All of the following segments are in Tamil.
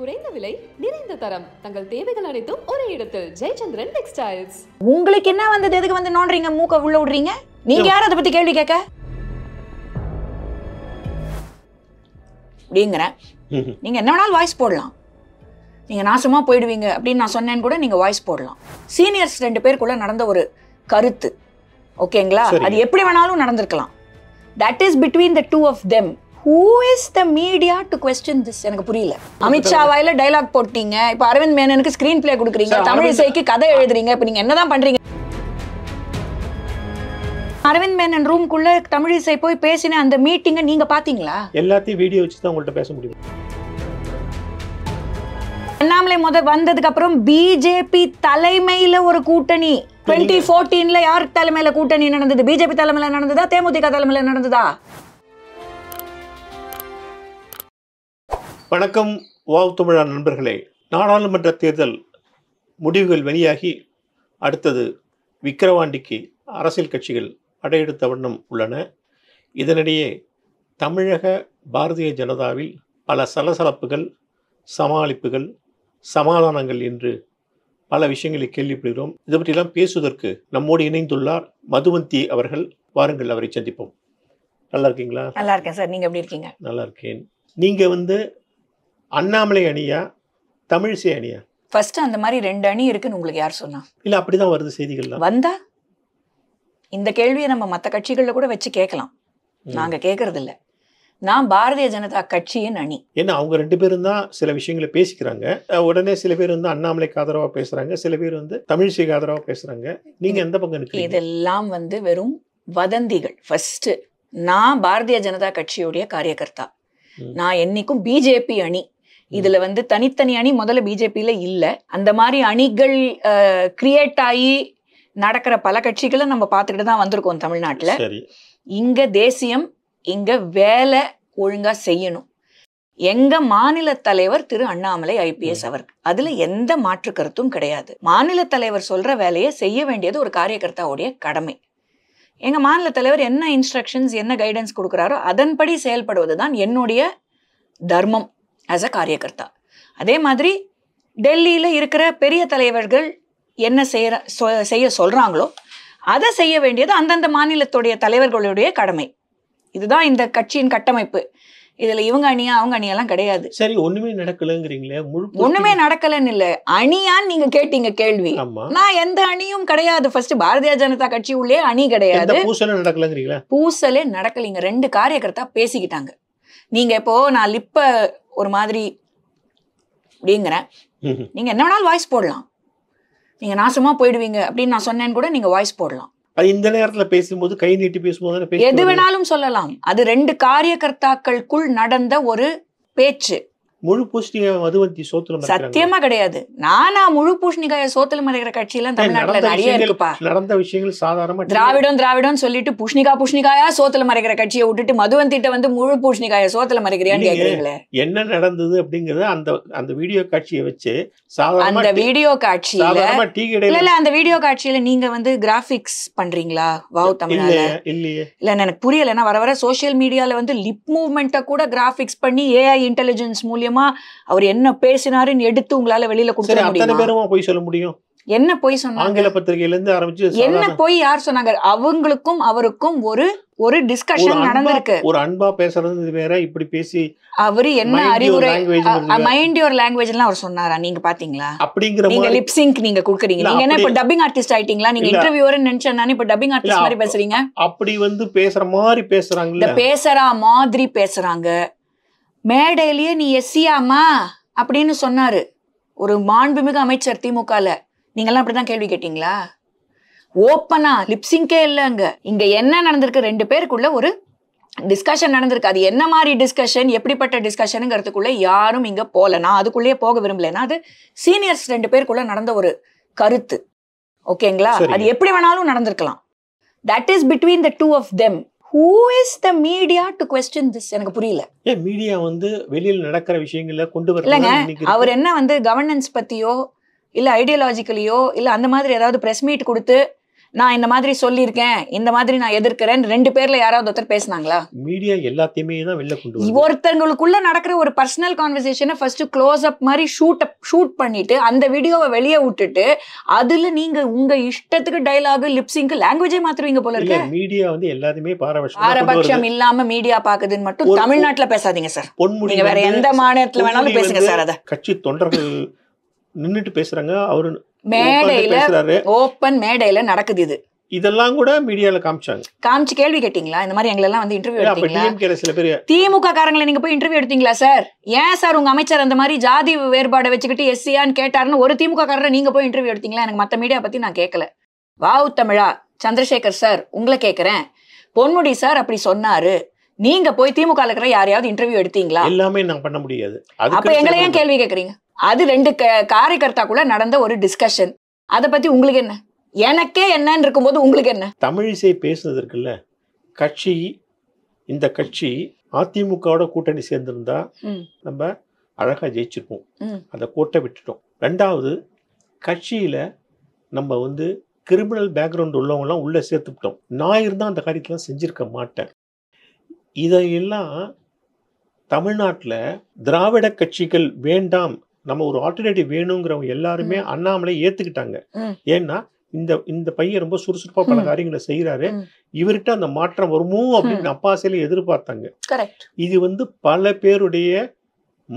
குறைந்த விலை நிறைந்த தரம் தங்கள் தேவைகள் அனைத்தும் ஒரே இடத்தில் ஜெயச்சந்திரன் டெக்ஸ்டைல்ஸ் உங்களுக்கு என்ன வந்தது எதுக்கு வந்து நோண்டுறீங்க மூக்க உள்ள விடுறீங்க நீங்க யாரும் அதை பத்தி கேள்வி கேட்க அப்படிங்கிறேன் நீங்க என்ன வேணாலும் வாய்ஸ் போடலாம் நீங்க நாசமா போயிடுவீங்க அப்படின்னு நான் சொன்னேன்னு கூட நீங்க வாய்ஸ் போடலாம் சீனியர்ஸ் ரெண்டு பேருக்குள்ள நடந்த ஒரு கருத்து ஓகேங்களா அது எப்படி வேணாலும் நடந்திருக்கலாம் that is between the two of them who is the media to question this எனக்கு புரியல அமித்ஷா வாயில டைலாக் போட்டீங்க இப்ப அரவிந்த் மேனனுக்கு ஸ்க்ரீன் பிளே கொடுக்குறீங்க தமிழ் இசைக்கு கதை எழுதுறீங்க இப்போ நீங்கள் என்னதான் பண்றீங்க அரவிந்த் மேனன் ரூம்குள்ள தமிழ் இசை போய் பேசின அந்த மீட்டிங்கை நீங்க பாத்தீங்களா எல்லாத்தையும் வீடியோ வச்சு தான் உங்கள்கிட்ட பேச முடியும் அண்ணாமலை முதல் வந்ததுக்கு அப்புறம் பிஜேபி தலைமையில ஒரு கூட்டணி டுவெண்ட்டி ஃபோர்டீன்ல யார் தலைமையில கூட்டணி நடந்தது பிஜேபி தலைமையில நடந்ததா தேமுதிக தலைமையில நடந்ததா வணக்கம் ஓவ் தமிழா நண்பர்களே நாடாளுமன்ற தேர்தல் முடிவுகள் வெளியாகி அடுத்தது விக்கிரவாண்டிக்கு அரசியல் கட்சிகள் படையெடுத்த வண்ணம் உள்ளன இதனிடையே தமிழக பாரதிய ஜனதாவில் பல சலசலப்புகள் சமாளிப்புகள் சமாதானங்கள் என்று பல விஷயங்களை கேள்விப்படுகிறோம் இதை பற்றியெல்லாம் பேசுவதற்கு நம்மோடு இணைந்துள்ளார் மதுவந்தி அவர்கள் வாருங்கள் அவரை சந்திப்போம் நல்லா இருக்கீங்களா நல்லா இருக்கேன் சார் நீங்கள் எப்படி இருக்கீங்க நல்லா இருக்கேன் நீங்கள் வந்து அண்ணாமலை அணியா தமிழிசை அணியா ஃபர்ஸ்ட் அந்த மாதிரி ரெண்டு அணி இருக்குன்னு உங்களுக்கு யார் சொன்னா இல்லை அப்படிதான் வருது செய்திகள் வந்தா இந்த கேள்வியை நம்ம மற்ற கட்சிகளில் கூட வச்சு கேட்கலாம் நாங்கள் கேட்கறது இல்லை நான் பாரதிய ஜனதா கட்சியின் அணி ஏன்னா அவங்க ரெண்டு பேரும் தான் சில விஷயங்களை பேசிக்கிறாங்க உடனே சில பேர் வந்து அண்ணாமலைக்கு ஆதரவாக பேசுறாங்க சில பேர் வந்து தமிழிசைக்கு ஆதரவாக பேசுறாங்க நீங்க எந்த பக்கம் இருக்கு இதெல்லாம் வந்து வெறும் வதந்திகள் ஃபர்ஸ்ட் நான் பாரதிய ஜனதா கட்சியுடைய காரியகர்த்தா நான் என்னைக்கும் பிஜேபி அணி இதுல வந்து தனித்தனி அணி முதல்ல பிஜேபியில இல்ல அந்த மாதிரி அணிகள் கிரியேட் ஆகி நடக்கிற பல கட்சிகளை நம்ம பார்த்துட்டு தான் வந்திருக்கோம் தமிழ்நாட்டில் இங்க தேசியம் இங்க வேலை ஒழுங்கா செய்யணும் எங்க மாநில தலைவர் திரு அண்ணாமலை ஐபிஎஸ் அவர் அதுல எந்த மாற்று கருத்தும் கிடையாது மாநில தலைவர் சொல்ற வேலையை செய்ய வேண்டியது ஒரு காரியகர்த்தாவுடைய கடமை எங்க மாநில தலைவர் என்ன இன்ஸ்ட்ரக்ஷன்ஸ் என்ன கைடன்ஸ் கொடுக்குறாரோ அதன்படி செயல்படுவது தான் என்னுடைய தர்மம் ஆஸ் அ காரியகர்த்தா அதே மாதிரி டெல்லியில் இருக்கிற பெரிய தலைவர்கள் என்ன செய்கிற செய்ய சொல்கிறாங்களோ அதை செய்ய வேண்டியது அந்தந்த மாநிலத்துடைய தலைவர்களுடைய கடமை இதுதான் இந்த கட்சியின் கட்டமைப்பு இதுல இவங்க அணியா அவங்க அணியெல்லாம் கிடையாது சரி ஒண்ணுமே நடக்கலங்கிறீங்களே ஒண்ணுமே நடக்கலன்னு இல்ல அணியான்னு நீங்க கேட்டீங்க கேள்வி நான் எந்த அணியும் கிடையாது ஃபர்ஸ்ட் பாரதிய ஜனதா கட்சி உள்ளே அணி கிடையாது பூசலே நடக்கலங்கிறீங்களா பூசலே நடக்கலைங்க ரெண்டு காரியகர்த்தா பேசிக்கிட்டாங்க நீங்க இப்போ நான் லிப்ப ஒரு மாதிரி அப்படிங்கிறேன் நீங்க என்ன வேணாலும் வாய்ஸ் போடலாம் நீங்க நாசமா போயிடுவீங்க அப்படின்னு நான் சொன்னேன்னு கூட நீங்க வாய்ஸ் போடலாம் அது இந்த நேரத்துல பேசும்போது கை நீட்டி பேசும்போது எது வேணாலும் சொல்லலாம் அது ரெண்டு காரியகர்த்தாக்களுக்குள் நடந்த ஒரு பேச்சு முழு பூஷணிக்காய மதுவந்தி சோத்துல சத்தியமா கிடையாது நானா முழு பூஷணிக்காய சோத்துல மறைகிற கட்சியில தமிழ்நாட்டுல நடந்த விஷயங்கள் சாதாரணமா திராவிடம் திராவிடம் சொல்லிட்டு பூஷணிக்கா பூஷணிக்காயா சோத்துல மறைக்கிற கட்சியை விட்டுட்டு மதுவந்திட்ட வந்து முழு பூஷணிக்காய சோத்துல மறைக்கிறியான்னு கேக்குறீங்களே என்ன நடந்தது அப்படிங்கறத அந்த அந்த வீடியோ காட்சியை வச்சு அந்த வீடியோ காட்சியில இல்ல அந்த வீடியோ காட்சியில நீங்க வந்து கிராபிக்ஸ் பண்றீங்களா வாவ் தமிழ்நாடு இல்லையே இல்ல எனக்கு புரியல ஏன்னா வர வர சோசியல் மீடியால வந்து லிப் மூவ்மெண்ட்டை கூட கிராபிக்ஸ் பண்ணி ஏஐ இன்டெலிஜென்ஸ் மூலியமா மூலியமா அவர் என்ன பேசினாருன்னு எடுத்து உங்களால வெளியில கொடுத்துட முடியும் போய் சொல்ல முடியும் என்ன போய் சொன்னாங்க ஆங்கில பத்திரிகையில இருந்து ஆரம்பிச்சு என்ன போய் யார் சொன்னாங்க அவங்களுக்கும் அவருக்கும் ஒரு ஒரு டிஸ்கஷன் நடந்திருக்கு ஒரு அன்பா பேசுறது வேற இப்படி பேசி அவரு என்ன அறிவுரை மைண்ட் யுவர் லாங்குவேஜ்லாம் அவர் சொன்னாரா நீங்க பாத்தீங்களா அப்படிங்கிற நீங்க லிப்சிங்க் நீங்க குடுக்குறீங்க நீங்க என்ன இப்ப டப்பிங் ஆர்டிஸ்ட் ஆயிட்டீங்களா நீங்க இன்டர்வியூவர் நினைச்சேன்னா இப்ப டப்பிங் ஆர்டிஸ்ட் மாதிரி பேசுறீங்க அப்படி வந்து பேசுற மாதிரி பேசுறாங்க பேசுற மாதிரி பேசுறாங்க மேடையிலேயே நீ எஸ்சியாமா அப்படின்னு சொன்னாரு ஒரு மாண்புமிகு அமைச்சர் திமுகல நீங்கெல்லாம் அப்படிதான் கேள்வி கேட்டீங்களா ஓப்பனா லிப்ஸிங்கே இல்லைங்க இங்க என்ன நடந்திருக்கு ரெண்டு பேருக்குள்ள ஒரு டிஸ்கஷன் நடந்திருக்கு அது என்ன மாதிரி டிஸ்கஷன் எப்படிப்பட்ட டிஸ்கஷனுங்கிறதுக்குள்ள யாரும் இங்க போல நான் அதுக்குள்ளேயே போக விரும்பலன்னா அது சீனியர்ஸ் ரெண்டு பேருக்குள்ள நடந்த ஒரு கருத்து ஓகேங்களா அது எப்படி வேணாலும் நடந்திருக்கலாம் that is between the two of them who is the media to question this எனக்கு புரியல ஏன் மீடியா வந்து வெளியில் நடக்கிற விஷயங்கள கொண்டு வர இல்லைங்க அவர் என்ன வந்து கவர்னன்ஸ் பத்தியோ இல்ல ஐடியாலஜிக்கலியோ இல்ல அந்த மாதிரி ஏதாவது பிரஸ் மீட் கொடுத்து நான் இந்த மாதிரி சொல்லியிருக்கேன் இந்த மாதிரி நான் எதிர்க்கிறேன் ரெண்டு பேர்ல யாராவது ஒருத்தர் பேசினாங்களா மீடியா எல்லாத்தையுமே தான் வெளில கொண்டு ஒருத்தங்களுக்குள்ள நடக்கிற ஒரு பர்சனல் கான்வர்சேஷனை ஃபர்ஸ்ட் க்ளோஸ் அப் மாதிரி ஷூட் அப் ஷூட் பண்ணிட்டு அந்த வீடியோவை வெளியே விட்டுட்டு அதுல நீங்க உங்க இஷ்டத்துக்கு டைலாக் லிப்சிங்க் லாங்குவேஜே மாத்துவீங்க போல இருக்கு மீடியா வந்து எல்லாத்தையுமே பாரபட்சம் பாரபட்சம் இல்லாம மீடியா பாக்குதுன்னு மட்டும் தமிழ்நாட்டுல பேசாதீங்க சார் நீங்க வேற எந்த மாநிலத்துல வேணாலும் பேசுங்க சார் அதை கட்சி தொண்டர்கள் நின்றுட்டு பேசுறாங்க அவரு மேடையில ஓப்பன் மேடையில நடக்குது இது இதெல்லாம் கூட மீடியால காமிச்சாங்க காமிச்சு கேள்வி கேட்டீங்களா இந்த மாதிரி எங்களை எல்லாம் வந்து இன்டர்வியூ எடுத்தீங்களா சில பேர் திமுக காரங்களை நீங்க போய் இன்டர்வியூ எடுத்தீங்களா சார் ஏன் சார் உங்க அமைச்சர் அந்த மாதிரி ஜாதி வேறுபாடை வச்சுக்கிட்டு எஸ்சியான்னு கேட்டாருன்னு ஒரு திமுக காரரை நீங்க போய் இன்டர்வியூ எடுத்தீங்களா எனக்கு மத்த மீடியா பத்தி நான் கேட்கல வாவு தமிழா சந்திரசேகர் சார் உங்களை கேட்கறேன் பொன்முடி சார் அப்படி சொன்னாரு நீங்க போய் திமுக இருக்கிற யாரையாவது இன்டர்வியூ எடுத்தீங்களா எல்லாமே நான் பண்ண முடியாது அப்ப எங்களை ஏன் கேள்வி கேக்குறீங்க அது ரெண்டு கூட நடந்த ஒரு டிஸ்கஷன் அதை பத்தி உங்களுக்கு என்ன எனக்கே என்னன்னு இருக்கும்போது உங்களுக்கு என்ன தமிழிசை பேசுனது இருக்குல்ல கட்சி இந்த கட்சி அதிமுகவோட கூட்டணி சேர்ந்திருந்தா நம்ம அழகா ஜெயிச்சிருப்போம் அந்த கோட்டை விட்டுட்டோம் ரெண்டாவது கட்சியில நம்ம வந்து கிரிமினல் பேக்ரவுண்ட் உள்ளவங்கலாம் உள்ளே சேர்த்துக்கிட்டோம் நான் இருந்தால் அந்த காரியத்தெல்லாம் செஞ்சுருக்க மாட்டேன் இதையெல்லாம் தமிழ்நாட்டில் திராவிட கட்சிகள் வேண்டாம் நம்ம ஒரு ஆல்டர்னேட்டிவ் வேணுங்கிறவங்க எல்லாருமே அண்ணாமலை ஏத்துக்கிட்டாங்க ஏன்னா இந்த இந்த பையன் ரொம்ப சுறுசுறுப்பா பல காரியங்களை செய்யறாரு இவர்கிட்ட அந்த மாற்றம் வருமோ அப்படின்னு அப்பாசையில எதிர்பார்த்தாங்க இது வந்து பல பேருடைய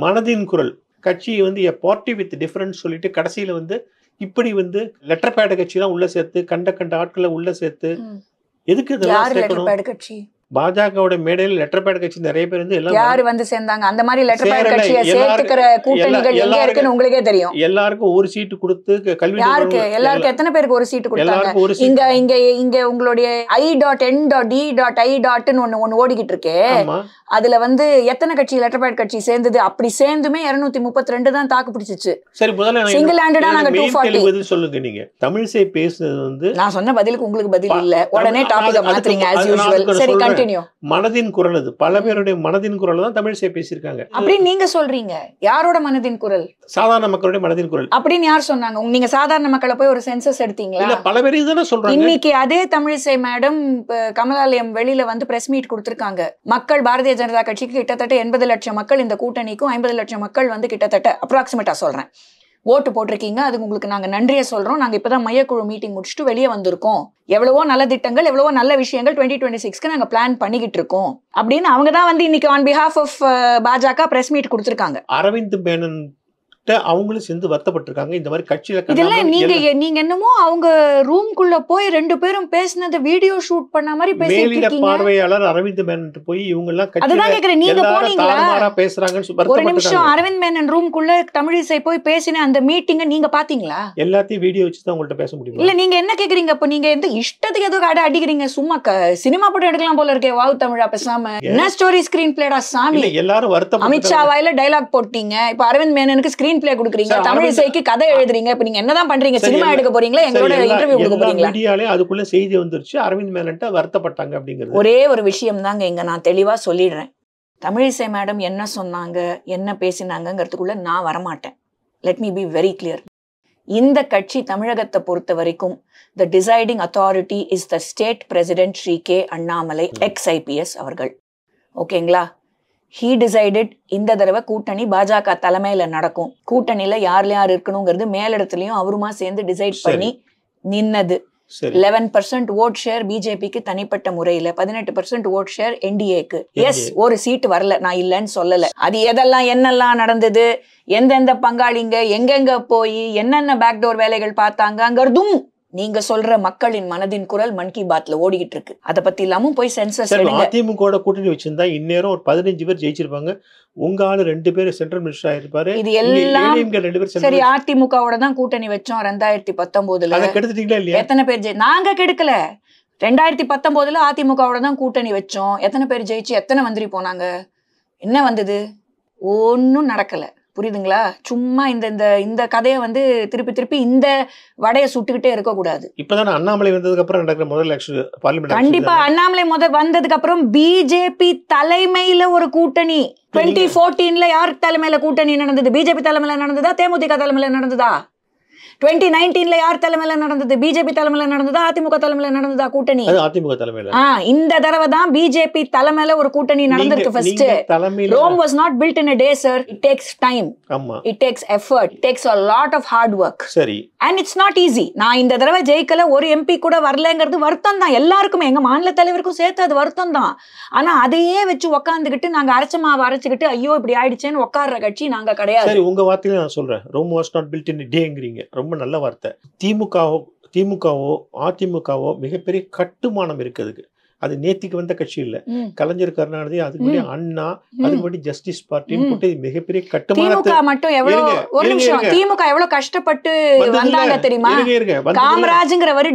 மனதின் குரல் கட்சியை வந்து எ பார்ட்டி வித் டிஃபரன்ஸ் சொல்லிட்டு கடைசியில வந்து இப்படி வந்து லெட்டர் பேட கட்சி தான் உள்ள சேர்த்து கண்ட கண்ட ஆட்களை உள்ள சேர்த்து எதுக்கு இதெல்லாம் சேர்க்கணும் பாஜகவோட மேடையில் லெட்டர் பேட் கட்சி நிறைய பேர் வந்து எல்லாம் யார் வந்து சேர்ந்தாங்க அந்த மாதிரி லெட்டர் பேட் கட்சியை சேர்த்துக்கிற கூட்டணிகள் எங்க இருக்குன்னு உங்களுக்கே தெரியும் எல்லாருக்கும் ஒரு சீட்டு கொடுத்து கல்வி யாருக்கு எல்லாருக்கும் எத்தனை பேருக்கு ஒரு சீட்டு கொடுத்தாங்க இங்க இங்க இங்க உங்களுடைய I dot N dot T dot I டாட்னு ஒன்னு ஒன்னு ஓடிக்கிட்டு இருக்கே அதுல வந்து எத்தனை கட்சி லெட்டர் பேட் கட்சி சேர்ந்தது அப்படி சேர்ந்துமே இருநூத்தி முப்பத்தி ரெண்டு தான் தாக்கு பிடிச்சிச்சு சரி முதல்ல சிங்கிள் ஹேண்டடா நாங்க டூ ஃபார்ட்டி பதில் சொல்லுங்க நீங்க தமிழிசை பேசுனது வந்து நான் சொன்ன பதிலுக்கு உங்களுக்கு பதில் இல்ல உடனே டாபிக் மாத்துறீங்க சரி யூஷுவல் மனதின் குரல் அது பல பேருடைய மனதின் குரல் தான் தமிழ் சே பேசியிருக்காங்க அப்படின்னு நீங்க சொல்றீங்க யாரோட மனதின் குரல் சாதாரண மக்களுடைய மனதின் குரல் அப்படின்னு யார் சொன்னாங்க நீங்க சாதாரண மக்களை போய் ஒரு சென்சஸ் எடுத்தீங்களா இல்ல பல பேர் இதுதானே சொல்றாங்க இன்னைக்கு அதே தமிழிசை மேடம் கமலாலயம் வெளியில வந்து பிரஸ் மீட் கொடுத்திருக்காங்க மக்கள் பாரதிய ஜனதா கட்சிக்கு கிட்டத்தட்ட எண்பது லட்சம் மக்கள் இந்த கூட்டணிக்கும் ஐம்பது லட்சம் மக்கள் வந்து கிட்டத்தட்ட அப்ராக்சிமேட்டா சொல்றேன் ஓட்டு போட்டிருக்கீங்க அதுக்கு உங்களுக்கு நாங்கள் நன்றியை சொல்கிறோம் நாங்கள் இப்போ தான் மையக்குழு மீட்டிங் முடிச்சுட்டு வெளியே வந்திருக்கோம் எவ்வளவோ நல்ல திட்டங்கள் எவ்வளவோ நல்ல விஷயங்கள் டுவெண்ட்டி டுவெண்ட்டி சிக்ஸ்க்கு நாங்கள் பிளான் பண்ணிக்கிட்டு இருக்கோம் அப்படின்னு அவங்க தான் வந்து இன்னைக்கு on behalf of Bajaka press meet கொடுத்துருக்காங்க அரவிந்த் மேனன் அவங்களும் சேர்ந்து வருத்தப்பட்டிருக்காங்க இந்த மாதிரி கட்சியில இதெல்லாம் நீங்க நீங்க என்னமோ அவங்க ரூம்குள்ள போய் ரெண்டு பேரும் பேசினது வீடியோ ஷூட் பண்ண மாதிரி பேசிட்டு பார்வையாளர் அரவிந்த் மேனன் போய் இவங்க எல்லாம் அதுதான் கேக்குறேன் நீங்க போனீங்களா ஒரு நிமிஷம் அரவிந்த் மேனன் ரூம்குள்ள தமிழிசை போய் பேசின அந்த மீட்டிங்க நீங்க பாத்தீங்களா எல்லாத்தையும் வீடியோ வச்சு தான் உங்கள்ட்ட பேச முடியும் இல்ல நீங்க என்ன கேக்குறீங்க இப்ப நீங்க எந்த இஷ்டத்துக்கு எதுவும் கடை அடிக்கிறீங்க சும்மா சினிமா படம் எடுக்கலாம் போல இருக்கே வாவ் தமிழா பேசாம என்ன ஸ்டோரி ஸ்கிரீன் பிளேடா சாமி எல்லாரும் வருத்தம் அமித்ஷா வாயில டைலாக் போட்டீங்க இப்ப அரவிந்த் மேனனுக்கு ஸ்கிரீன் ஸ்கிரீன் பிளே கொடுக்குறீங்க தமிழ் இசைக்கு கதை எழுதுறீங்க இப்போ நீங்க என்னதான் பண்றீங்க சினிமா எடுக்க போறீங்களா எங்களோட இன்டர்வியூ கொடுக்க போறீங்களா மீடியாலே அதுக்குள்ள செய்தி வந்துருச்சு அரவிந்த் மேலன்ட்ட வருத்தப்பட்டாங்க அப்படிங்கிறது ஒரே ஒரு விஷயம் தாங்க இங்க நான் தெளிவா சொல்லிடுறேன் தமிழிசை மேடம் என்ன சொன்னாங்க என்ன பேசினாங்கங்கிறதுக்குள்ள நான் வரமாட்டேன் let me be very clear இந்த கட்சி தமிழகத்தை பொறுத்த வரைக்கும் the deciding authority is the state president Shri K Annamalai ex IPS அவர்கள் ஓகேங்களா ஹீ டிசைடட் இந்த தடவை கூட்டணி பாஜக தலைமையில நடக்கும் கூட்டணியில யார்ல யார் இருக்கணுங்கிறது மேலிடத்துலயும் அவருமா சேர்ந்து டிசைட் பண்ணி நின்னது லெவன் பர்சன்ட் ஓட் ஷேர் பிஜேபிக்கு தனிப்பட்ட முறையில பதினெட்டு பர்சன்ட் ஓட் ஷேர் என்டிஏக்கு எஸ் ஒரு சீட் வரல நான் இல்லைன்னு சொல்லல அது எதெல்லாம் என்னெல்லாம் நடந்தது எந்தெந்த பங்காளிங்க எங்கெங்க போய் என்னென்ன பேக்டோர் வேலைகள் பார்த்தாங்கங்கிறதும் நீங்க சொல்ற மக்களின் மனதின் குரல் மன் கி பாத்ல ஓடிக்கிட்டு இருக்கு அதை பத்தி இல்லாம போய் சென்சஸ் அதிமுக கூட்டணி வச்சிருந்தா இந்நேரம் ஒரு பதினஞ்சு பேர் ஜெயிச்சிருப்பாங்க உங்க ஆளு ரெண்டு பேரும் சென்ட்ரல் மினிஸ்டர் ஆயிருப்பாரு இது எல்லாம் சரி அதிமுகவோட தான் கூட்டணி வச்சோம் ரெண்டாயிரத்தி பத்தொன்பதுல கெடுத்துட்டீங்களா இல்லையா எத்தனை பேர் நாங்க கெடுக்கல ரெண்டாயிரத்தி பத்தொன்பதுல அதிமுகவோட தான் கூட்டணி வச்சோம் எத்தனை பேர் ஜெயிச்சு எத்தனை மந்திரி போனாங்க என்ன வந்தது ஒன்றும் நடக்கலை புரியுதுங்களா சும்மா இந்த இந்த இந்த கதையை வந்து திருப்பி திருப்பி இந்த வடையை சுட்டுக்கிட்டே இருக்கக்கூடாது இப்பதான் அண்ணாமலை வந்ததுக்கு அப்புறம் நடக்கிற முதல் பார்லிமெண்ட் கண்டிப்பா அண்ணாமலை முதல் வந்ததுக்கு அப்புறம் பிஜேபி தலைமையில ஒரு கூட்டணி டுவெண்ட்டி ஃபோர்டீன்ல யார் தலைமையில கூட்டணி நடந்தது பிஜேபி தலைமையில நடந்ததா தேமுதிக தலைமையில நடந்ததா டுவெண்ட்டி நைன்டீன்ல யார் தலைமையில நடந்தது பிஜேபி தலைமையில நடந்ததா அதிமுக தலைமையில நடந்ததா கூட்டணி அதிமுக தலைமையில இந்த தடவை தான் பிஜேபி தலைமையில ஒரு கூட்டணி நடந்திருக்கு first Rome was not built in a day sir it takes time it takes effort takes a lot of hard work சரி அண்ட் இட்ஸ் நாட் ஈஸி நான் இந்த தடவை ஜெயிக்கல ஒரு எம்பி கூட வரலங்கிறது வருத்தம் தான் எல்லாருக்குமே எங்க மாநில தலைவருக்கும் சேர்த்து அது வருத்தம் தான் ஆனா அதையே வச்சு உக்காந்துக்கிட்டு நாங்க அரைச்ச மாவு அரைச்சுக்கிட்டு ஐயோ இப்படி ஆயிடுச்சேன்னு உட்கார்ற கட்சி நாங்க கிடையாது உங்க வார்த்தையில நான் சொல்றேன் Rome was not built in டேங்கிறீங்க ரொம்ப ரொம்ப நல்ல வார்த்தை திமுகவோ திமுகவோ அதிமுகவோ மிகப்பெரிய கட்டுமானம் இருக்கு அதுக்கு அது நேத்திக்கு வந்த கட்சி இல்ல கலைஞர் கருணாநிதி அதுக்கு அண்ணா அதுக்கு ஜஸ்டிஸ் பார்ட்டின்னு மிகப்பெரிய கட்டுமான மட்டும் எவ்வளவு ஒரு நிமிஷம் திமுக எவ்வளவு கஷ்டப்பட்டு வந்தாங்க தெரியுமா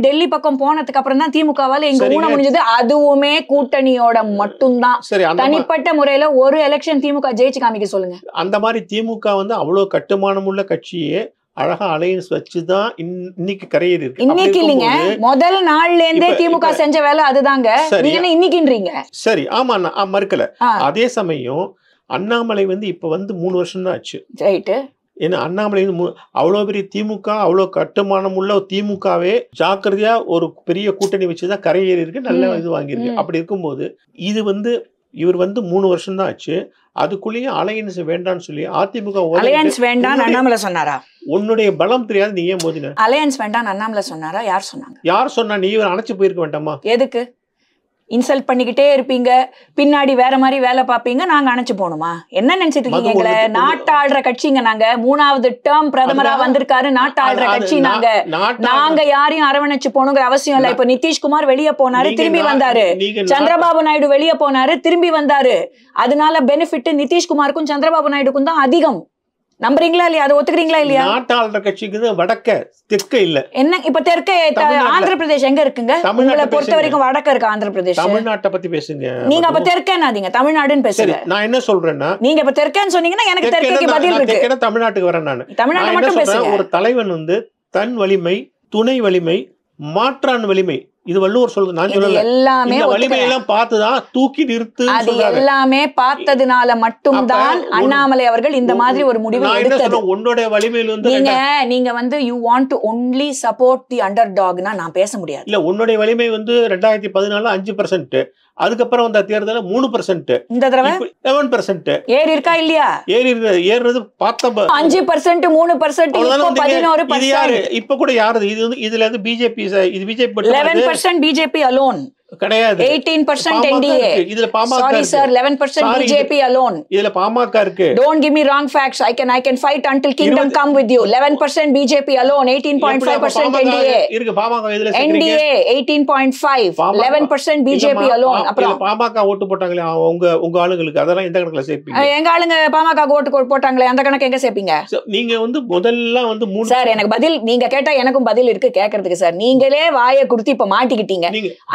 டெல்லி பக்கம் போனதுக்கு அப்புறம் தான் திமுகவால எங்க ஊன முடிஞ்சது அதுவுமே கூட்டணியோட மட்டும்தான் தான் தனிப்பட்ட முறையில ஒரு எலெக்ஷன் திமுக ஜெயிச்சு காமிக்க சொல்லுங்க அந்த மாதிரி திமுக வந்து அவ்வளவு கட்டுமானம் உள்ள கட்சியே அழகா அலையன்ஸ் வச்சுதான் இன்னைக்கு கரையேறி இருக்கு இன்னைக்கு இல்லைங்க முதல் நாள்ல இருந்தே திமுக செஞ்ச வேலை அதுதாங்க இன்னைக்குன்றீங்க சரி ஆமா நான் மறுக்கல அதே சமயம் அண்ணாமலை வந்து இப்ப வந்து மூணு வருஷம் தான் ஆச்சு ரைட்டு ஏன்னா அண்ணாமலை வந்து அவ்வளோ பெரிய திமுக அவ்வளோ கட்டுமானம் உள்ள திமுகவே ஜாக்கிரதையா ஒரு பெரிய கூட்டணி வச்சுதான் கரையேறி இருக்கு நல்ல இது வாங்கியிருக்கு அப்படி இருக்கும்போது இது வந்து இவர் வந்து மூணு வருஷம் தான் ஆச்சு அதுக்குள்ளேயே அலையன்ஸ் வேண்டாம்னு சொல்லி அதிமுக அலையன்ஸ் வேண்டாம் அண்ணாமலை சொன்னாரா உன்னுடைய பலம் தெரியாது நீ ஏன் மோதின அலையன்ஸ் வேண்டாம் அண்ணாமலை சொன்னாரா யார் சொன்னாங்க யார் சொன்னா நீ இவர் அணைச்சு போயிருக்க வேண்டாமா எதுக்கு இன்சல்ட் பண்ணிக்கிட்டே இருப்பீங்க பின்னாடி வேற மாதிரி வேலை பார்ப்பீங்க நாங்க அணைச்சு போகணுமா என்ன நினைச்சிட்டு இருக்கீங்க எங்களை நாட்டாளுற கட்சிங்க நாங்க மூணாவது டேர்ம் பிரதமரா வந்திருக்காரு நாட்டாளுற கட்சி நாங்க நாங்க யாரையும் அரவணைச்சு போகணுங்கிற அவசியம் இல்ல இப்ப நிதிஷ்குமார் வெளியே போனாரு திரும்பி வந்தாரு சந்திரபாபு நாயுடு வெளியே போனாரு திரும்பி வந்தாரு அதனால பெனிஃபிட் நிதிஷ்குமாருக்கும் சந்திரபாபு நாயுடுக்கும் தான் அதிகம் நம்புறீங்களா இல்லையா அதை ஒத்துக்கிறீங்களா இல்லையா நாட்டாளுற கட்சிக்கு வடக்க தெற்க இல்ல என்ன இப்ப தெற்க ஆந்திர பிரதேஷ் எங்க இருக்குங்க தமிழ்நாட்டை பொறுத்த வரைக்கும் வடக்க இருக்கு ஆந்திர பிரதேஷ் தமிழ்நாட்டை பத்தி பேசுங்க நீங்க அப்ப தெற்கனாதீங்க தமிழ்நாடுன்னு பேசுங்க நான் என்ன சொல்றேன்னா நீங்க இப்ப தெற்கன்னு சொன்னீங்கன்னா எனக்கு தெற்குக்கு பதில் இருக்கு தமிழ்நாட்டுக்கு வரேன் நான் தமிழ்நாடு மட்டும் பேசுங்க ஒரு தலைவன் வந்து தன் வலிமை துணை வலிமை மாற்றான் வலிமை இது வள்ளுவர் சொல்லுங்க நான் சொல்லல எல்லாமே வலிமையெல்லாம் பார்த்துதான் தூக்கி நிறுத்து அது எல்லாமே பார்த்ததுனால மட்டும்தான் அண்ணாமலை அவர்கள் இந்த மாதிரி ஒரு முடிவு உன்னுடைய வலிமையில வந்து நீங்க நீங்க வந்து you want to only support the under டாக்னா நான் பேச முடியாது இல்ல உன்னுடைய வலிமை வந்து ரெண்டாயிரத்தி பதினாலு அஞ்சு பர்சன்ட் அதுக்கப்புறம் அந்த தேர்தல மூணு பெர்சென்ட் இந்த தடவை லெவன் பெர்சென்ட் ஏறி இருக்கா இல்லையா ஏறி ஏறுறது பார்த்த அஞ்சு பெர்சென்ட் மூணு பெர்சென்ட் பதினோரு இது யாரு இப்ப கூட யாரு இது இதுல இருந்து பிஜேபி இது பிஜேபி லெவன் பிஜேபி அலோன் கிடையாது கம் லெவன் பாயிண்ட் பாயிண்ட் ஓட்டு போட்டாங்களே உங்க உங்க ஆளுங்களுக்கு எங்க ஆளுங்க பாமக ஓட்டு போட்டாங்களே அந்த கணக்கு எங்க சேர்ப்பீங்க நீங்க வந்து முதல்ல வந்து மூணு எனக்கு பதில் நீங்க கேட்டா எனக்கும் பதில் இருக்கு கேக்குறதுக்கு சார் நீங்களே வாயை குடுத்து இப்ப மாட்டிக்கிட்டீங்க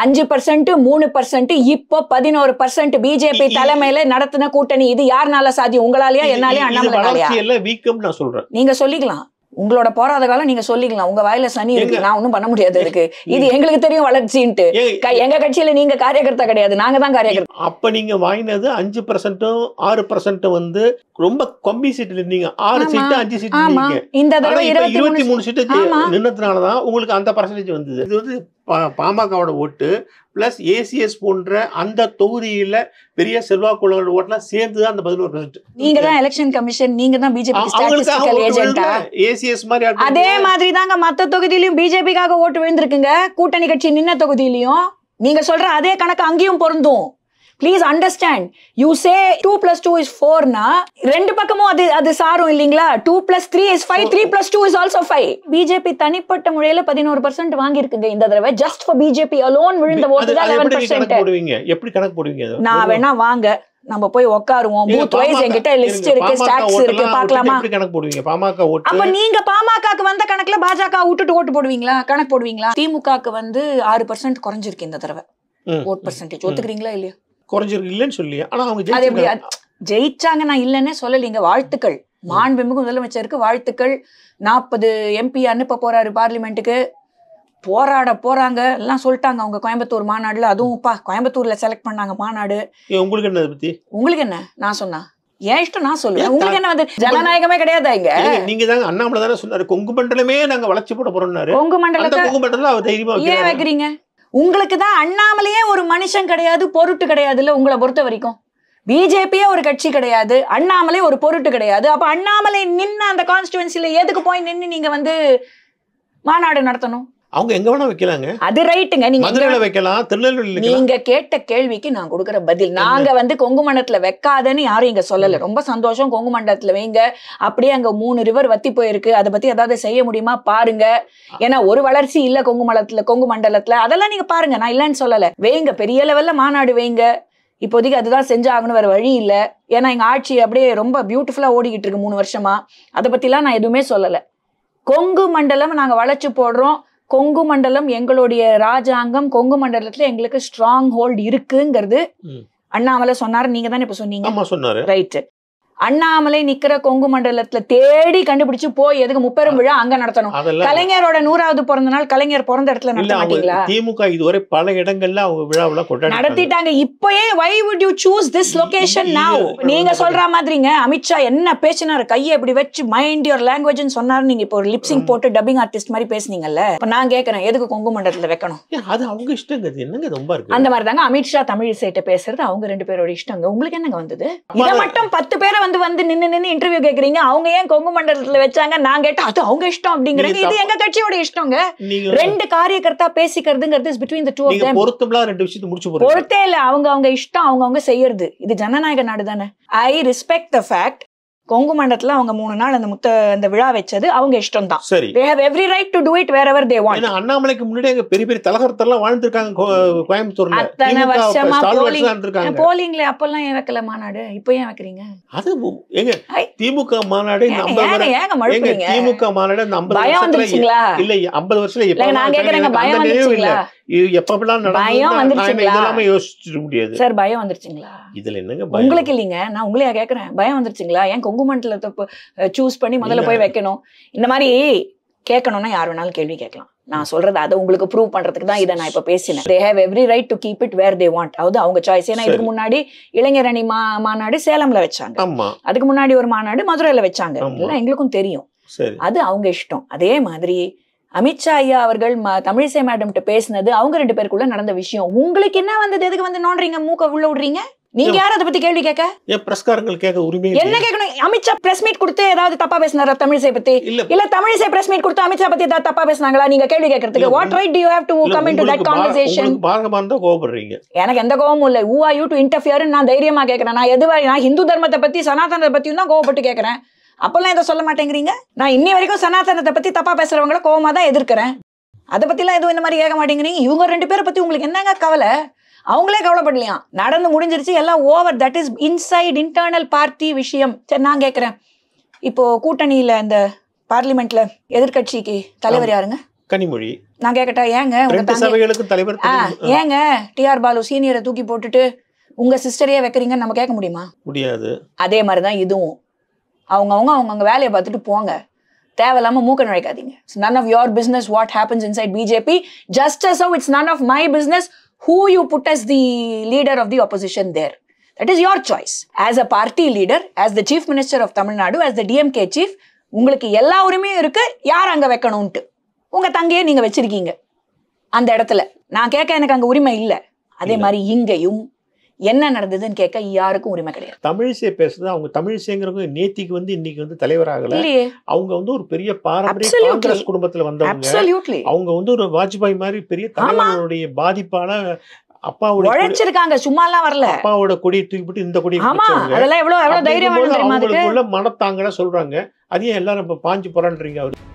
அஞ்சு பர்சன்ட் மூணு பர்சன்ட் இப்போ பதினோரு பர்சன்ட் பிஜேபி தலைமையில நடத்தின கூட்டணி இது யாருனால சாத்தியம் உங்களாலயா என்னாலயா அண்ணாமலையா சொல்றேன் நீங்க சொல்லிக்கலாம் உங்களோட போராத காலம் நீங்க சொல்லிக்கலாம் உங்க வாயில சனி இருக்கு நான் ஒண்ணும் பண்ண முடியாது அதுக்கு இது எங்களுக்கு தெரியும் வளர்ச்சின்ட்டு எங்க கட்சியில நீங்க காரியகர்த்தா கிடையாது நாங்க தான் காரியகர்த்தா அப்ப நீங்க வாங்கினது அஞ்சு பர்சன்ட்டும் ஆறு பர்சன்ட்டும் வந்து ரொம்ப கம்மி சீட்ல இருந்தீங்க ஆறு சீட்டு அஞ்சு சீட் இந்த தடவை இருபத்தி மூணு சீட்டு நின்னதுனாலதான் உங்களுக்கு அந்த பர்சன்டேஜ் வந்தது இது வந்து பாமகவோட ஓட்டு ப்ளஸ் ஏசிஎஸ் போன்ற அந்த தொகுதியில பெரிய செல்வாக்குள்ளோட ஓட்டெல்லாம் சேர்ந்து தான் அந்த பதினோரு பர்சன்ட் நீங்க தான் எலெக்ஷன் கமிஷன் நீங்க தான் பிஜேபி ஏசிஎஸ் மாதிரி அதே மாதிரி தாங்க மத்த தொகுதியிலயும் பிஜேபிக்காக ஓட்டு விழுந்திருக்குங்க கூட்டணி கட்சி நின்ன தொகுதியிலயும் நீங்க சொல்ற அதே கணக்கு அங்கேயும் பொருந்தும் please understand you say two plus two is ஃபோர்னா ரெண்டு பக்கமும் அது அது சாரும் இல்லைங்களா two plus three is five three plus two is also five BJP தனிப்பட்ட முறையில பதினோரு பர்சன்ட் வாங்கியிருக்குங்க இந்த தடவை ஜஸ்ட் ஃபார் பிஜேபி அலோன் விழுந்த ஓட்டு தான் லெவன் பர்சன்ட் எப்படி கணக்கு போடுவீங்க நான் வேணா வாங்க நம்ம போய் உட்காருவோம் பூத் வைஸ் என்கிட்ட லிஸ்ட் இருக்கு ஸ்டாக்ஸ் இருக்கு பார்க்கலாமா கணக்கு போடுவீங்க ஓட்டு அப்ப நீங்க பாமகக்கு வந்த கணக்குல பாஜக விட்டுட்டு ஓட்டு போடுவீங்களா கணக்கு போடுவீங்களா திமுகக்கு வந்து ஆறு பர்சன்ட் குறைஞ்சிருக்கு இந்த தடவை ஓட் பர்சன்டேஜ் ஒத்துக்கிறீங்களா இல்லையா குறைஞ்சிருக்கு இல்லைன்னு சொல்லி ஆனா அவங்க ஜெயிச்சாங்க நான் இல்லைன்னே சொல்லலீங்க வாழ்த்துக்கள் மாண்புமிகு முதலமைச்சருக்கு வாழ்த்துக்கள் நாற்பது எம்பி அனுப்ப போறாரு பார்லிமெண்ட்டுக்கு போராட போறாங்க எல்லாம் சொல்லிட்டாங்க அவங்க கோயம்புத்தூர் மாநாடுல அதுவும் பா கோயம்புத்தூர்ல செலக்ட் பண்ணாங்க மாநாடு உங்களுக்கு என்ன பத்தி உங்களுக்கு என்ன நான் சொன்னா ஏன் இஷ்டம் நான் சொல்லுவேன் உங்களுக்கு என்ன வந்து ஜனநாயகமே கிடையாது இங்க நீங்க தாங்க அண்ணாமலை தானே சொன்னாரு கொங்கு மண்டலமே நாங்க வளர்ச்சி போட போறோம்னாரு கொங்கு மண்டலம் கொங்கு மண்டலம் அவர் தைரியமா ஏன் வைக்கிறீங்க உங்களுக்கு தான் அண்ணாமலையே ஒரு மனுஷன் கிடையாது பொருட்டு கிடையாது இல்லை உங்களை பொறுத்த வரைக்கும் பிஜேபியே ஒரு கட்சி கிடையாது அண்ணாமலை ஒரு பொருட்டு கிடையாது அப்போ அண்ணாமலை நின்று அந்த கான்ஸ்டுவன்சில எதுக்கு போய் நின்று நீங்கள் வந்து மாநாடு நடத்தணும் அவங்க எங்க வேணா வைக்கலாங்க அது ரைட்டுங்க நீங்க மதுரையில வைக்கலாம் திருநெல்வேலி நீங்க கேட்ட கேள்விக்கு நான் கொடுக்குற பதில் நாங்க வந்து கொங்கு மண்டலத்துல வைக்காதன்னு யாரும் இங்க சொல்லல ரொம்ப சந்தோஷம் கொங்கு மண்டலத்துல வைங்க அப்படியே அங்க மூணு ரிவர் வத்தி போயிருக்கு அதை பத்தி ஏதாவது செய்ய முடியுமா பாருங்க ஏன்னா ஒரு வளர்ச்சி இல்ல கொங்கு மண்டலத்துல கொங்கு மண்டலத்துல அதெல்லாம் நீங்க பாருங்க நான் இல்லைன்னு சொல்லல வைங்க பெரிய லெவல்ல மாநாடு வைங்க இப்போதைக்கு அதுதான் செஞ்சாகணும் வேற வழி இல்லை ஏன்னா எங்கள் ஆட்சி அப்படியே ரொம்ப பியூட்டிஃபுல்லாக ஓடிக்கிட்டு இருக்கு மூணு வருஷமா அதை பற்றிலாம் நான் எதுவுமே சொல்லலை கொங்கு மண்டலம் நாங்கள் வளைச்சு போடுறோம் கொங்கு மண்டலம் எங்களுடைய ராஜாங்கம் கொங்கு மண்டலத்துல எங்களுக்கு ஸ்ட்ராங் ஹோல்டு இருக்குங்கிறது அண்ணாமலை சொன்னாரு நீங்க தானே இப்ப சொன்னீங்க ரைட்டு அண்ணாமலை நிக்கிற கொங்கு மண்டலத்துல தேடி கண்டுபிடிச்சு போய் எதுக்கு முப்பெரும் விழா அங்க நடத்தணும் கலைஞரோட நூறாவது பிறந்த நாள் கலைஞர் பிறந்த இடத்துல நடத்த மாட்டீங்களா திமுக இதுவரை பல இடங்கள்ல அவங்க விழாவில் நடத்திட்டாங்க இப்பயே why would you choose this location now நீங்க சொல்ற மாதிரிங்க அமித்ஷா என்ன பேசினாரு கையை இப்படி வச்சு மைண்ட் யுவர் லாங்குவேஜ்னு சொன்னாரு நீங்க இப்போ ஒரு லிப்சிங் போட்டு டப்பிங் ஆர்டிஸ்ட் மாதிரி பேசுனீங்கல்ல இப்போ நான் கேட்கறேன் எதுக்கு கொங்கு மண்டலத்துல வைக்கணும் அது அவங்க இஷ்டங்க என்னங்க ரொம்ப இருக்கு அந்த மாதிரி தாங்க அமித்ஷா தமிழ் சைட்ட பேசுறது அவங்க ரெண்டு பேரோட இஷ்டங்க உங்களுக்கு என்னங்க வந்தது இதை மட்டும் பத்து பேரை வந்து வந்து நின்று நின்று இன்டர்வியூ கேக்குறீங்க அவங்க ஏன் கொங்கு மண்டலத்துல வச்சாங்க நான் கேட்டா அது அவங்க இஷ்டம் அப்படிங்கிறது இது எங்க கட்சியோட இஷ்டங்க ரெண்டு காரியகர்த்தா பேசிக்கிறதுங்கிறது பிட்வீன் த டூ ஆஃப் ரெண்டு விஷயத்தை முடிச்சு போறோம் பொருத்தே இல்ல அவங்க அவங்க இஷ்டம் அவங்க அவங்க செய்யறது இது ஜனநாயக நாடு தானே I respect the fact Kongu மண்டலத்துல அவங்க மூணு நாள் அந்த முத்த அந்த விழா வச்சது அவங்க இஷ்டம் தான் சரி they have every right to do it wherever they want அண்ணாமலைக்கு முன்னாடி பெரிய பெரிய தலகர்த்தர் எல்லாம் வாழ்ந்துருக்காங்க கோயம்புத்தூர்ல அத்தனை வருஷமா போலிங் போலிங்ல அப்பெல்லாம் ஏன் வைக்கல மாநாடு இப்போ ஏன் வைக்கிறீங்க அது ஏங்க திமுக மாநாடு ஏங்க திமுக மாநாடு பயம் வந்துருச்சுங்களா இல்ல ஐம்பது வருஷத்துல நாங்க கேக்குறேங்க பயம் வந்துருச்சுங்களா சார் பயம் வந்துருச்சுங்களா உங்களுக்கு நான் உங்களையா பயம் வந்துருச்சுங்களா ஏன் சூஸ் பண்ணி முதல்ல போய் வைக்கணும் இந்த மாதிரி வேணாலும் கேள்வி கேட்கலாம் நான் சொல்றது உங்களுக்கு பண்றதுக்கு தான் இதை நான் பேசினேன் they right to keep it they அவங்க சாய்ஸ் ஏன்னா இதுக்கு முன்னாடி இளைஞர் அணி மா மாநாடு சேலம்ல வச்சாங்க அதுக்கு முன்னாடி ஒரு மாநாடு மதுரையில வச்சாங்க எங்களுக்கும் தெரியும் அது அவங்க இஷ்டம் அதே மாதிரி அமித்ஷா ஐயா அவர்கள் தமிழிசை மேடம்கிட்ட பேசினது அவங்க ரெண்டு பேருக்குள்ள நடந்த விஷயம் உங்களுக்கு என்ன வந்தது எதுக்கு வந்து நோண்டுறீங்க மூக்க உள்ள விடுறீங்க நீங்க யார அதை பத்தி கேள்வி கேட்க ஏன் பிரஸ்காரங்கள் கேட்க உரிமை என்ன கேட்கணும் அமித்ஷா பிரஸ் மீட் கொடுத்து ஏதாவது தப்பா பேசினாரா தமிழிசை பத்தி இல்ல தமிழிசை பிரஸ் மீட் கொடுத்து அமித்ஷா பத்தி ஏதாவது தப்பா பேசினாங்களா நீங்க கேள்வி கேட்கறதுக்கு what right you have to come into that conversation பாரகமா இருந்தா எனக்கு எந்த கோபமும் இல்ல who are you to interfere நான் தைரியமா கேக்குறேன் நான் எதுவா நான் ஹிந்து தர்மத்தை பத்தி சனாதனத்தை பத்தியும் தான் கோபப்பட்டு கேக்குறேன் அப்போல்லாம் எதுவும் சொல்ல மாட்டேங்கிறீங்க நான் இன்னி வரைக்கும் சனாதனத்தை பற்றி தப்பாக பேசுகிறவங்கள கோவமாக தான் எதிர்க்கிறேன் அதை பற்றிலாம் எதுவும் இந்த மாதிரி கேட்க மாட்டேங்கிறீங்க இவங்க ரெண்டு பேரை பற்றி உங்களுக்கு என்னங்க கவலை அவங்களே கவலைப்படலையா நடந்து முடிஞ்சிருச்சு எல்லாம் over that is inside internal party விஷயம் சரி நான் கேட்குறேன் இப்போது கூட்டணியில் இந்த பார்லிமெண்ட்ல எதிர்கட்சிக்கு தலைவர் யாருங்க கனிமொழி நான் கேட்கட்டா ஏங்க உங்க தலைவர் ஏங்க டிஆர் பாலு சீனியரை தூக்கி போட்டுட்டு உங்க சிஸ்டரையே வைக்கிறீங்கன்னு நம்ம கேட்க முடியுமா முடியாது அதே மாதிரிதான் இதுவும் அவங்கவுங்க அவங்கவுங்க வேலையை பார்த்துட்டு போங்க தேவையில்லாம மூக்க நுழைக்காதீங்க it's none of your business what happens inside BJP just as oh it's none of my business who you put as the leader of the opposition there that is your choice as a party leader as the chief minister of Tamil Nadu as the DMK chief உங்களுக்கு எல்லா உரிமையும் இருக்கு யார் அங்கே வைக்கணும்ட்டு உங்கள் தங்கையே நீங்கள் வச்சிருக்கீங்க அந்த இடத்துல நான் கேட்க எனக்கு அங்கே உரிமை இல்லை அதே மாதிரி இங்கேயும் என்ன நடந்ததுன்னு கேட்க யாருக்கும் உரிமை கிடையாது தமிழிசை பேசுறது அவங்க தமிழிசைங்கிறவங்க நேத்திக்கு வந்து இன்னைக்கு வந்து தலைவராகல அவங்க வந்து ஒரு பெரிய பாரம்பரிய காங்கிரஸ் குடும்பத்துல வந்தவங்க அவங்க வந்து ஒரு வாஜ்பாய் மாதிரி பெரிய தலைவருடைய பாதிப்பான அப்பாவோட உழைச்சிருக்காங்க சும்மா எல்லாம் வரல அப்பாவோட கொடியை தூக்கிட்டு இந்த கொடி அதெல்லாம் எவ்வளவு எவ்வளவு தைரியம் மனத்தாங்கன்னு சொல்றாங்க அதையும் எல்லாரும் இப்ப பாஞ்சு போறான்றீங்க அவரு